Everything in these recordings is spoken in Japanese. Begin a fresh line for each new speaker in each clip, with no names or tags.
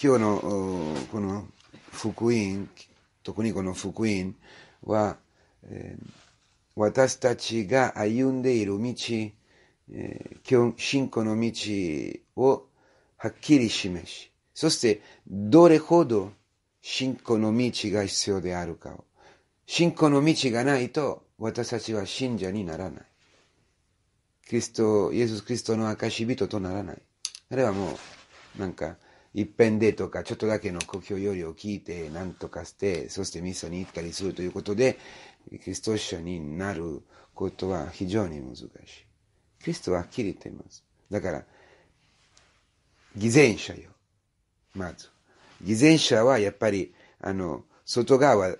今日のこの福音、特にこの福音は、えー、私たちが歩んでいる道、えー、信仰の道をはっきり示し、そしてどれほど信仰の道が必要であるかを。信仰の道がないと私たちは信者にならない。キリスト、イエス・キリストの証人とならない。あれはもう、なんか、一遍でとか、ちょっとだけの故郷よりを聞いて、何とかして、そしてミサに行ったりするということで、キリスト者になることは非常に難しい。キリストははっきり言っています。だから、偽善者よ。まず。偽善者はやっぱり、あの、外側現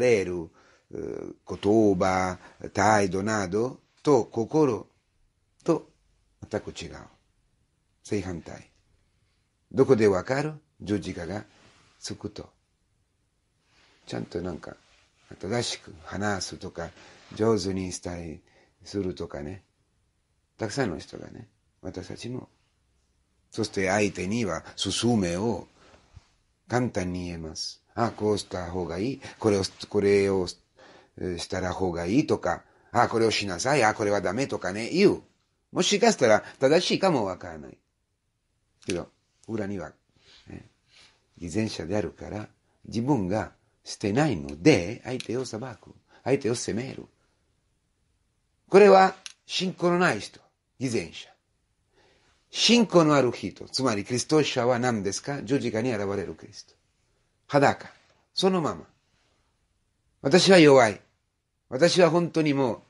れる言葉、態度などと心と全く違う。正反対。どこでわかる十字架がつくと。ちゃんとなんか、正しく話すとか、上手にしたりするとかね。たくさんの人がね、私たちも。そして相手には、勧めを簡単に言えます。あ、こうした方がいい。これを、これをしたら方がいいとか、あ、これをしなさい。あ、これはダメとかね、言う。もしかしたら正しいかもわからない。けど、裏には、ね、偽善者であるから、自分が捨てないので、相手を裁く。相手を責める。これは、信仰のない人、偽善者。信仰のある人、つまりキリスト者は何ですか十字架に現れるキリスト。裸。そのまま。私は弱い。私は本当にもう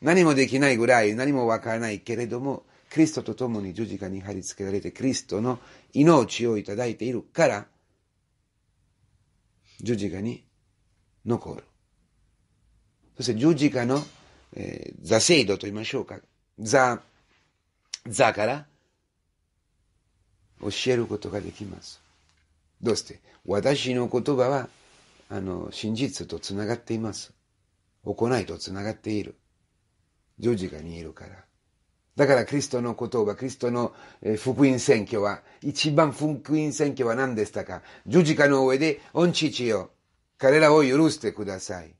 何もできないぐらい何もわからないけれども、キリストと共に十字架に貼り付けられて、キリストの命をいただいているから、十字架に残る。そして十字架の、えー、座制度と言いましょうか。座、座から教えることができます。どうして私の言葉は、あの、真実とつながっています。行いとつながっている。十字架にいるから。だからクリストの言葉、クリストの福音選挙は、一番福音選挙は何でしたか十字架の上で、御父よ、彼らを許してください。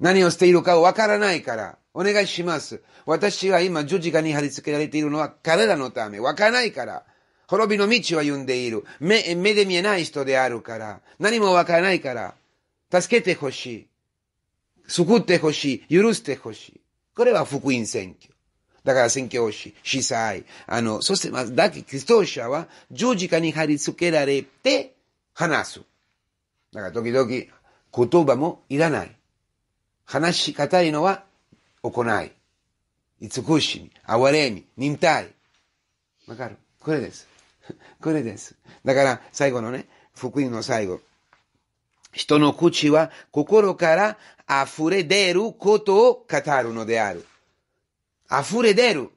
何をしているかわからないから、お願いします。私は今十字架に貼り付けられているのは彼らのため、わからないから。滅びの道を歩んでいる。目、目で見えない人であるから。何もわからないから。助けてほしい。救ってほしい。許してほしい。これは福音選挙。だから宣教師、司祭、あの、そして、まあ、だけ、ーシ者は十字架に貼り付けられて話す。だから時々言葉もいらない。話し方いのは行い。慈しみ、哀れみ、忍耐。わかるこれです。これです。だから最後のね、福音の最後。人の口は心から溢れ出ることを語るのである。溢れ出る。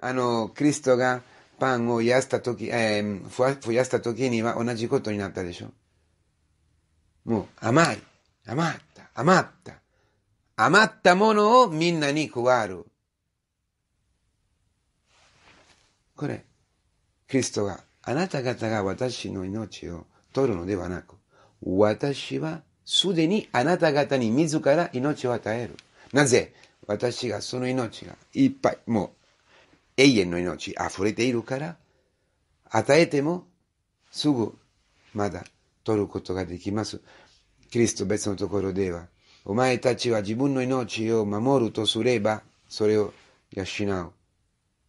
あの、キリストがパンを癒したとき、えー、増やしたときには同じことになったでしょ。もう甘い、余った、余った。余ったものをみんなに配る。これ、キリストが、あなた方が私の命を取るのではなく、私はすでにあなた方に自ら命を与える。なぜ私がその命がいっぱい、もう永遠の命溢れているから、与えてもすぐまだ取ることができます。キリスト別のところでは、お前たちは自分の命を守るとすれば、それを養う。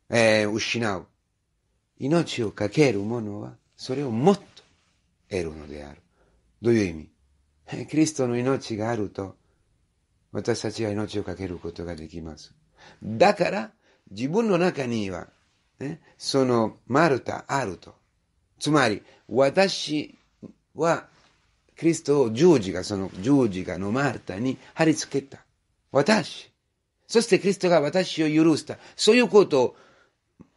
えー、失う。命をかける者は、それをもっと得るのである。どういう意味 キリストの命があると、私たちは命をかけることができます。だから、自分の中には、ね、そのマルタあると。つまり、私は、クリストを十字が、その十字がのマルタに貼り付けた。私。そしてクリストが私を許した。そういうことを、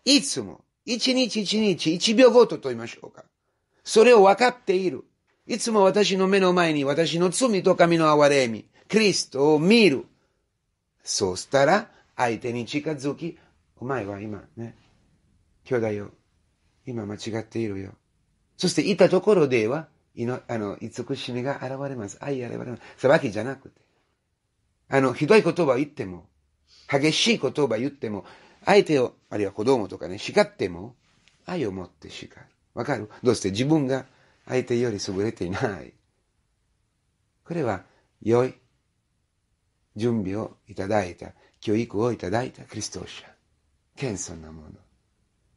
いつも、一日一日、一秒ごとと言いましょうか。それを分かっている。いつも私の目の前に私の罪と神の憐れみ、キリストを見る。そうしたら、相手に近づき、お前は今ね、兄弟よ、今間違っているよ。そしていたところでは、いのあの慈しみが現れます。愛現れます。裁きじゃなくて。あの、ひどい言葉を言っても、激しい言葉を言っても、相手を、あるいは子供とかね、叱っても、愛を持って叱る。わかるどうして自分が相手より優れていない。これは良い準備をいただいた、教育をいただいたクリスト者。謙遜なもの。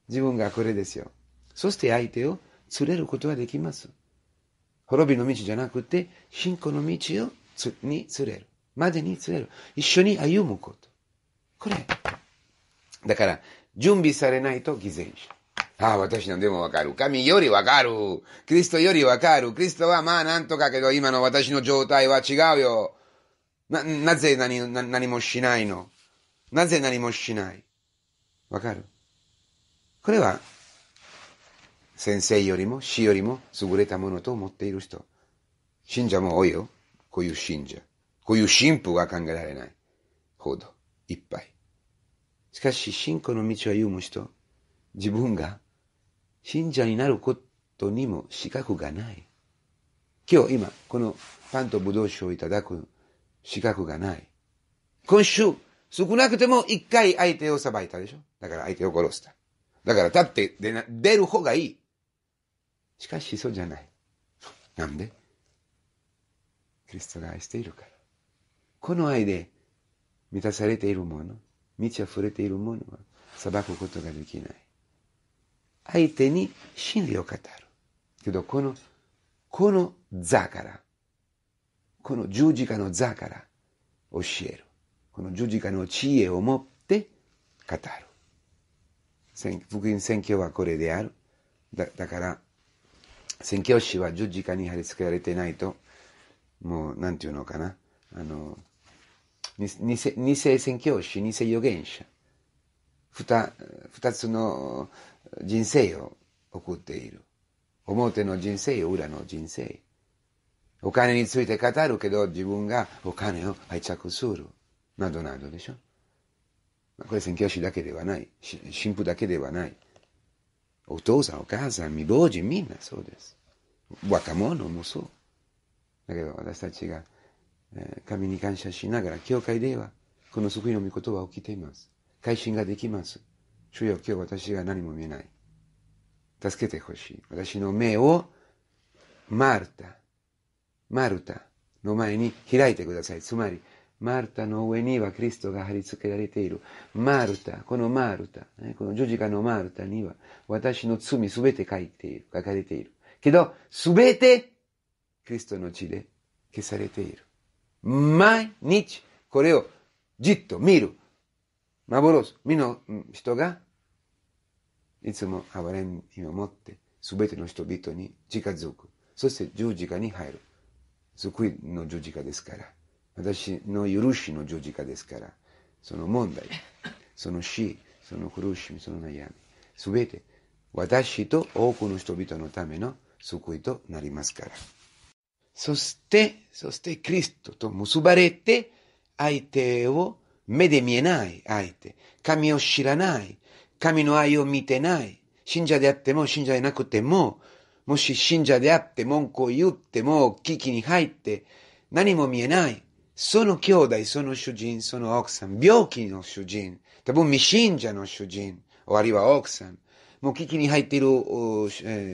自分がこれですよ。そして相手を連れることはできます。滅びの道じゃなくて、信仰の道をに連れる。までに連れる。一緒に歩むこと。これ。だから、準備されないと偽善者。ああ、私のでもわかる。神よりわかる。クリストよりわかる。クリストはまあなんとかけど、今の私の状態は違うよ。な、なぜ何、な何もしないのなぜ何もしないわかるこれは、先生よりも死よりも優れたものと思っている人。信者も多いよ。こういう信者。こういう神父は考えられないほど、いっぱい。しかし、信仰の道を歩む人、自分が信者になることにも資格がない。今日、今、このパンとブドウ酒をいただく資格がない。今週、少なくても一回相手を裁いたでしょだから相手を殺した。だから立って出な出る方がいい。しかしそうじゃない。なんでキリストが愛しているから。この愛で満たされているもの、満ち溢れているものは裁くことができない。相手に真理を語る。けど、この、この座からこの十字架の座から教える。この十字架の知恵を持って語る。福音宣教はこれである。だだから、宣教師は十字架に貼り付けられてないと、もう、なんていうのかな。あの、偽偽宣教師、偽預言者。二二つの人生を送っている。表の人生、裏の人生。お金について語るけど、自分がお金を愛着する。などなどでしょ。これ宣教師だけではない。神父だけではない。お父さん、お母さん、未亡人、みんなそうです。若者もそう。だけど私たちが神に感謝しながら、教会ではこの救いの御言葉を聞いています。改心ができます。主よ、今日私が何も見えない。助けてほしい。私の目を、マルタ。マルタの前に開いてください。つまり、マルタの上にはキリストが貼り付けられている。マルタ、このマルタ、この十字架のマルタには、私の罪すべて書いている、書かれている。けど、すべて、キリストの血で消されている。毎日、これをじっと見る。幻、見の人が、いつも憐れみを持って、すべての人々に近づく。そして十字架に入る。救いの十字架ですから、私の許しの十字架ですから、その問題、その死、その苦しみ、その悩み、すべて私と多くの人々のための救いとなりますから。そして、そしてクリストと結ばれて、相手を目で見えない相手、神を知らない、神の愛を見てない、信者であっても信者でなくても、もし信者であって文句を言っても危機に入って何も見えない。その兄弟、その主人、その奥さん、病気の主人、多分未信者の主人、あるいは奥さん、もう危機に入っている、え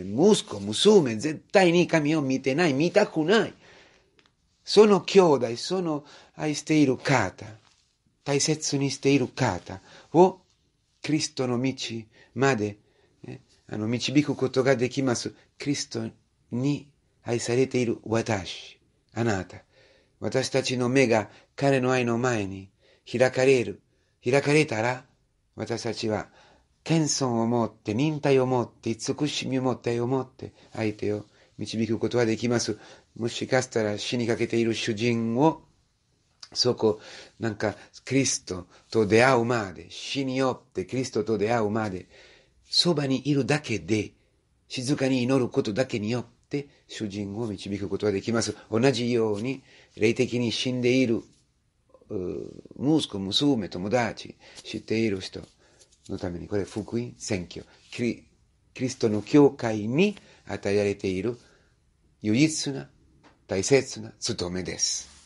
ー、息子、娘、絶対に神を見てない、見たくない。その兄弟、その愛している方、大切にしている方を、クリストの道まであの導くことができます。クリストに愛されている私、あなた。私たちの目が彼の愛の前に開かれる。開かれたら、私たちは謙遜を持って、忍耐を持って、慈しみを持ってを持って相手を導くことはできます。もしかしたら死にかけている主人を、そこ、なんか、クリストと出会うまで、死によってキリストと出会うまで、そばにいるだけで、静かに祈ることだけによって、主人を導くことができます。同じように、霊的に死んでいる、息子、娘、友達、知っている人のために、これ、福音、選挙。キリキリストの教会に与えられている唯一な、大切な務めです。